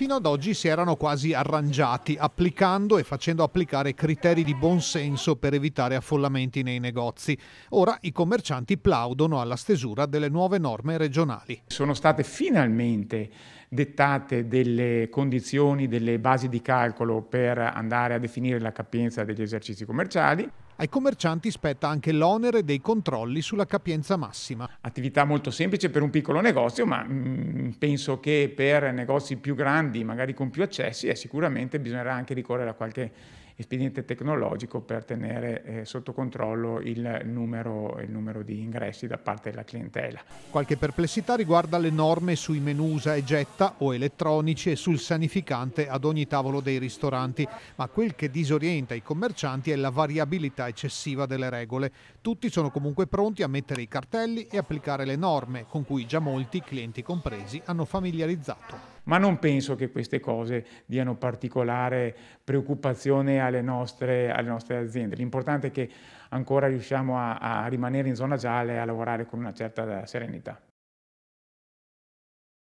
fino ad oggi si erano quasi arrangiati, applicando e facendo applicare criteri di buon senso per evitare affollamenti nei negozi. Ora i commercianti plaudono alla stesura delle nuove norme regionali. Sono state finalmente dettate delle condizioni, delle basi di calcolo per andare a definire la capienza degli esercizi commerciali. Ai commercianti spetta anche l'onere dei controlli sulla capienza massima. Attività molto semplice per un piccolo negozio, ma mm, penso che per negozi più grandi, magari con più accessi, eh, sicuramente bisognerà anche ricorrere a qualche espediente tecnologico per tenere eh, sotto controllo il numero, il numero, di ingressi da parte della clientela. Qualche perplessità riguarda le norme sui menù usa e getta o elettronici e sul sanificante ad ogni tavolo dei ristoranti, ma quel che disorienta i commercianti è la variabilità eccessiva delle regole. Tutti sono comunque pronti a mettere i cartelli e applicare le norme, con cui già molti, clienti compresi, hanno familiarizzato ma non penso che queste cose diano particolare preoccupazione alle nostre, alle nostre aziende. L'importante è che ancora riusciamo a, a rimanere in zona gialla e a lavorare con una certa serenità.